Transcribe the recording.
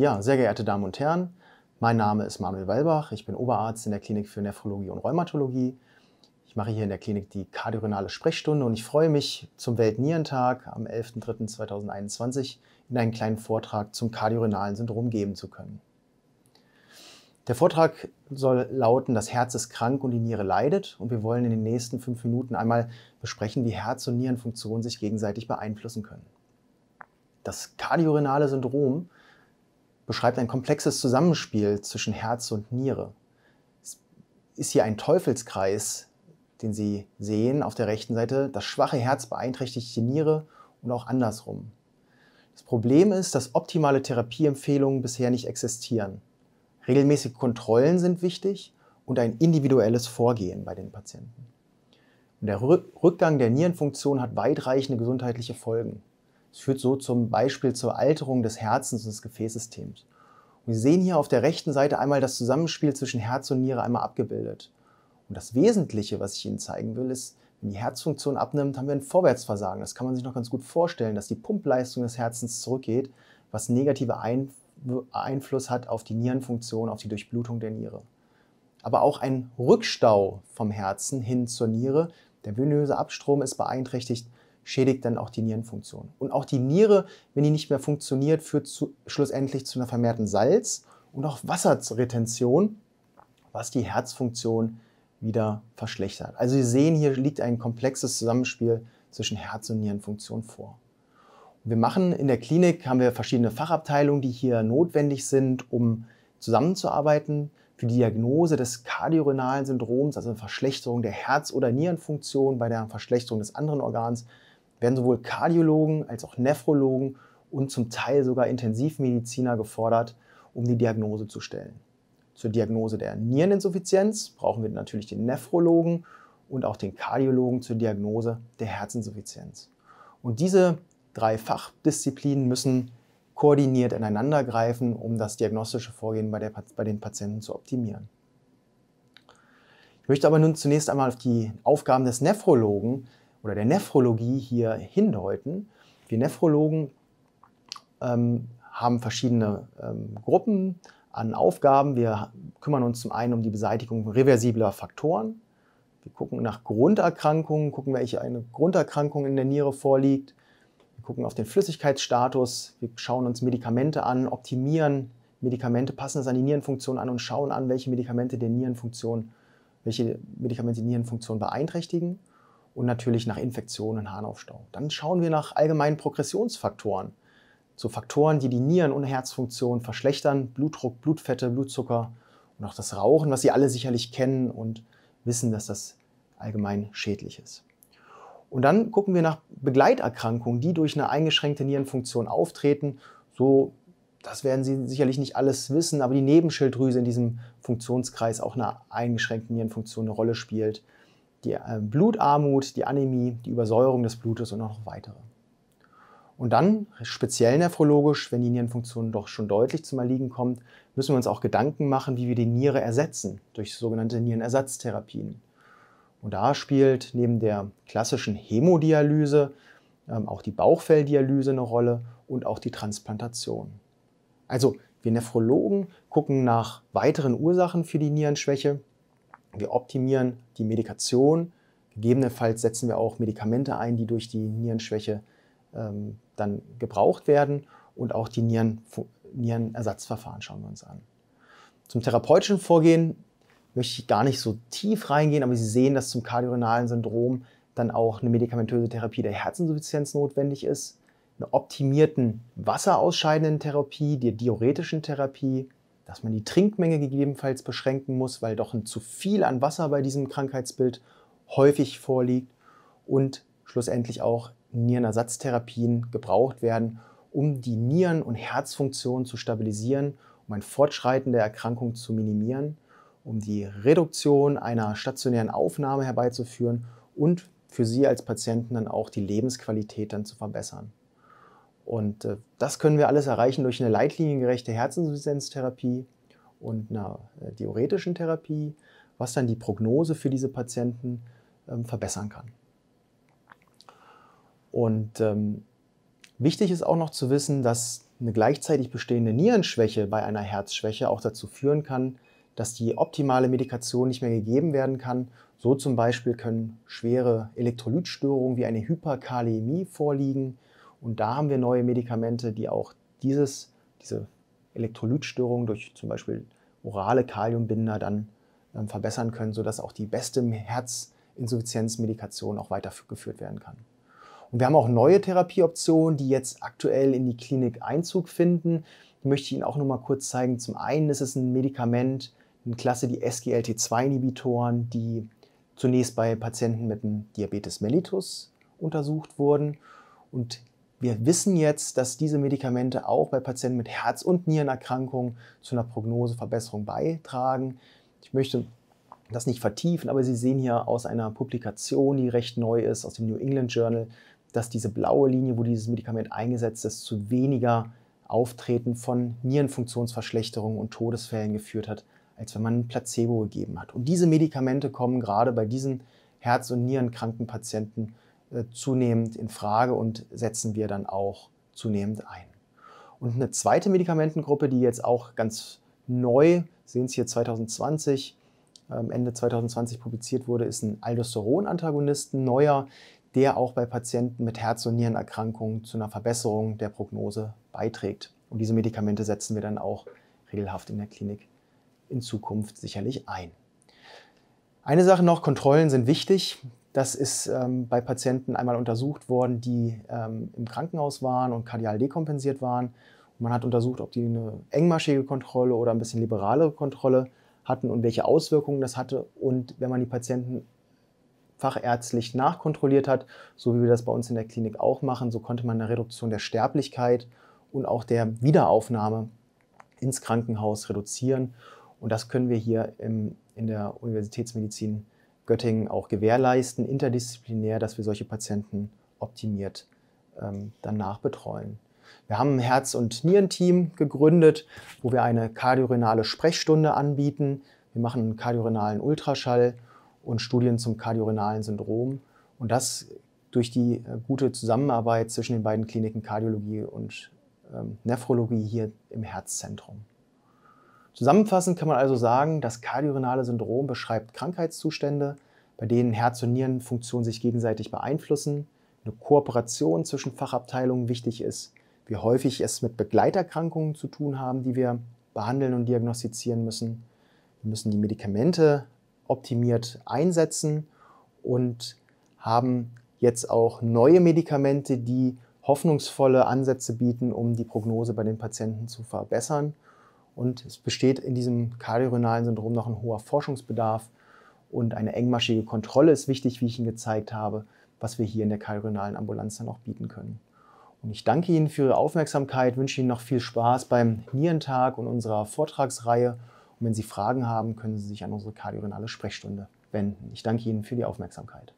Ja, sehr geehrte Damen und Herren, mein Name ist Manuel Wallbach, ich bin Oberarzt in der Klinik für Nephrologie und Rheumatologie. Ich mache hier in der Klinik die kardiorenale Sprechstunde und ich freue mich, zum Weltnierentag am 11.03.2021 in einen kleinen Vortrag zum kardiorenalen Syndrom geben zu können. Der Vortrag soll lauten, das Herz ist krank und die Niere leidet und wir wollen in den nächsten fünf Minuten einmal besprechen, wie Herz- und Nierenfunktionen sich gegenseitig beeinflussen können. Das kardiorenale Syndrom beschreibt ein komplexes Zusammenspiel zwischen Herz und Niere. Es ist hier ein Teufelskreis, den Sie sehen auf der rechten Seite. Das schwache Herz beeinträchtigt die Niere und auch andersrum. Das Problem ist, dass optimale Therapieempfehlungen bisher nicht existieren. Regelmäßige Kontrollen sind wichtig und ein individuelles Vorgehen bei den Patienten. Und der Rückgang der Nierenfunktion hat weitreichende gesundheitliche Folgen. Es führt so zum Beispiel zur Alterung des Herzens und des Gefäßsystems. Und Sie sehen hier auf der rechten Seite einmal das Zusammenspiel zwischen Herz und Niere einmal abgebildet. Und das Wesentliche, was ich Ihnen zeigen will, ist, wenn die Herzfunktion abnimmt, haben wir ein Vorwärtsversagen. Das kann man sich noch ganz gut vorstellen, dass die Pumpleistung des Herzens zurückgeht, was negative Ein Einfluss hat auf die Nierenfunktion, auf die Durchblutung der Niere. Aber auch ein Rückstau vom Herzen hin zur Niere, der venöse Abstrom ist beeinträchtigt schädigt dann auch die Nierenfunktion. Und auch die Niere, wenn die nicht mehr funktioniert, führt zu, schlussendlich zu einer vermehrten Salz- und auch Wasserretention, was die Herzfunktion wieder verschlechtert. Also Sie sehen, hier liegt ein komplexes Zusammenspiel zwischen Herz- und Nierenfunktion vor. Und wir machen in der Klinik, haben wir verschiedene Fachabteilungen, die hier notwendig sind, um zusammenzuarbeiten. Für die Diagnose des kardiorenalen Syndroms, also eine Verschlechterung der Herz- oder Nierenfunktion bei der Verschlechterung des anderen Organs, werden sowohl Kardiologen als auch Nephrologen und zum Teil sogar Intensivmediziner gefordert, um die Diagnose zu stellen. Zur Diagnose der Niereninsuffizienz brauchen wir natürlich den Nephrologen und auch den Kardiologen zur Diagnose der Herzinsuffizienz. Und diese drei Fachdisziplinen müssen koordiniert ineinandergreifen, um das diagnostische Vorgehen bei, der, bei den Patienten zu optimieren. Ich möchte aber nun zunächst einmal auf die Aufgaben des Nephrologen oder der Nephrologie hier hindeuten. Wir Nephrologen ähm, haben verschiedene ähm, Gruppen an Aufgaben. Wir kümmern uns zum einen um die Beseitigung reversibler Faktoren. Wir gucken nach Grunderkrankungen, gucken, welche eine Grunderkrankung in der Niere vorliegt. Wir gucken auf den Flüssigkeitsstatus. Wir schauen uns Medikamente an, optimieren Medikamente, passen es an die Nierenfunktion an und schauen an, welche Medikamente der Nierenfunktion, welche Medikamente die Nierenfunktion beeinträchtigen und natürlich nach Infektionen und Harnaufstau. Dann schauen wir nach allgemeinen Progressionsfaktoren. So Faktoren, die die Nieren- und Herzfunktion verschlechtern, Blutdruck, Blutfette, Blutzucker und auch das Rauchen, was Sie alle sicherlich kennen und wissen, dass das allgemein schädlich ist. Und dann gucken wir nach Begleiterkrankungen, die durch eine eingeschränkte Nierenfunktion auftreten. So, das werden Sie sicherlich nicht alles wissen, aber die Nebenschilddrüse in diesem Funktionskreis auch einer eingeschränkten Nierenfunktion eine Rolle spielt die ähm, Blutarmut, die Anämie, die Übersäuerung des Blutes und noch weitere. Und dann, speziell nephrologisch, wenn die Nierenfunktion doch schon deutlich zum Erliegen kommt, müssen wir uns auch Gedanken machen, wie wir die Niere ersetzen durch sogenannte Nierenersatztherapien. Und da spielt neben der klassischen Hämodialyse ähm, auch die Bauchfelldialyse eine Rolle und auch die Transplantation. Also wir Nephrologen gucken nach weiteren Ursachen für die Nierenschwäche wir optimieren die Medikation. Gegebenenfalls setzen wir auch Medikamente ein, die durch die Nierenschwäche ähm, dann gebraucht werden. Und auch die Nieren, Nierenersatzverfahren schauen wir uns an. Zum therapeutischen Vorgehen möchte ich gar nicht so tief reingehen, aber Sie sehen, dass zum kardiorenalen Syndrom dann auch eine medikamentöse Therapie der Herzinsuffizienz notwendig ist, eine optimierten wasserausscheidenden Therapie, der diuretischen Therapie, dass man die Trinkmenge gegebenenfalls beschränken muss, weil doch ein zu viel an Wasser bei diesem Krankheitsbild häufig vorliegt und schlussendlich auch Nierenersatztherapien gebraucht werden, um die Nieren- und Herzfunktion zu stabilisieren, um ein Fortschreiten der Erkrankung zu minimieren, um die Reduktion einer stationären Aufnahme herbeizuführen und für Sie als Patienten dann auch die Lebensqualität dann zu verbessern. Und äh, das können wir alles erreichen durch eine leitliniengerechte Herzinsuffizienztherapie und einer äh, Therapie, was dann die Prognose für diese Patienten ähm, verbessern kann. Und ähm, wichtig ist auch noch zu wissen, dass eine gleichzeitig bestehende Nierenschwäche bei einer Herzschwäche auch dazu führen kann, dass die optimale Medikation nicht mehr gegeben werden kann. So zum Beispiel können schwere Elektrolytstörungen wie eine Hyperkalämie vorliegen, und da haben wir neue Medikamente, die auch dieses, diese Elektrolytstörung durch zum Beispiel orale Kaliumbinder dann ähm, verbessern können, sodass auch die beste Herzinsuffizienzmedikation auch weitergeführt werden kann. Und wir haben auch neue Therapieoptionen, die jetzt aktuell in die Klinik Einzug finden. Die möchte ich Ihnen auch noch mal kurz zeigen. Zum einen ist es ein Medikament, eine Klasse, die SGLT2-Inhibitoren, die zunächst bei Patienten mit einem Diabetes mellitus untersucht wurden und wir wissen jetzt, dass diese Medikamente auch bei Patienten mit Herz- und Nierenerkrankungen zu einer Prognoseverbesserung beitragen. Ich möchte das nicht vertiefen, aber Sie sehen hier aus einer Publikation, die recht neu ist, aus dem New England Journal, dass diese blaue Linie, wo dieses Medikament eingesetzt ist, zu weniger Auftreten von Nierenfunktionsverschlechterungen und Todesfällen geführt hat, als wenn man ein Placebo gegeben hat. Und diese Medikamente kommen gerade bei diesen Herz- und Nierenkranken Patienten äh, zunehmend in Frage und setzen wir dann auch zunehmend ein. Und eine zweite Medikamentengruppe, die jetzt auch ganz neu, sehen Sie hier 2020, ähm, Ende 2020 publiziert wurde, ist ein aldosteron antagonisten neuer, der auch bei Patienten mit Herz- und Nierenerkrankungen zu einer Verbesserung der Prognose beiträgt. Und diese Medikamente setzen wir dann auch regelhaft in der Klinik in Zukunft sicherlich ein. Eine Sache noch, Kontrollen sind wichtig. Das ist ähm, bei Patienten einmal untersucht worden, die ähm, im Krankenhaus waren und kardial dekompensiert waren. Und man hat untersucht, ob die eine engmaschige Kontrolle oder ein bisschen liberalere Kontrolle hatten und welche Auswirkungen das hatte. Und wenn man die Patienten fachärztlich nachkontrolliert hat, so wie wir das bei uns in der Klinik auch machen, so konnte man eine Reduktion der Sterblichkeit und auch der Wiederaufnahme ins Krankenhaus reduzieren. Und das können wir hier im, in der Universitätsmedizin Göttingen auch gewährleisten, interdisziplinär, dass wir solche Patienten optimiert ähm, danach betreuen. Wir haben ein Herz- und Nierenteam gegründet, wo wir eine kardiorenale Sprechstunde anbieten. Wir machen einen kardiorenalen Ultraschall und Studien zum kardiorenalen Syndrom. Und das durch die äh, gute Zusammenarbeit zwischen den beiden Kliniken Kardiologie und ähm, Nephrologie hier im Herzzentrum. Zusammenfassend kann man also sagen, das kardiorenale Syndrom beschreibt Krankheitszustände, bei denen Herz- und Nierenfunktion sich gegenseitig beeinflussen, eine Kooperation zwischen Fachabteilungen wichtig ist, wir häufig es mit Begleiterkrankungen zu tun haben, die wir behandeln und diagnostizieren müssen. Wir müssen die Medikamente optimiert einsetzen und haben jetzt auch neue Medikamente, die hoffnungsvolle Ansätze bieten, um die Prognose bei den Patienten zu verbessern und es besteht in diesem kardiorenalen Syndrom noch ein hoher Forschungsbedarf und eine engmaschige Kontrolle ist wichtig, wie ich Ihnen gezeigt habe, was wir hier in der kardiorenalen Ambulanz dann auch bieten können. Und ich danke Ihnen für Ihre Aufmerksamkeit, wünsche Ihnen noch viel Spaß beim Nierentag und unserer Vortragsreihe. Und wenn Sie Fragen haben, können Sie sich an unsere kardiorenale Sprechstunde wenden. Ich danke Ihnen für die Aufmerksamkeit.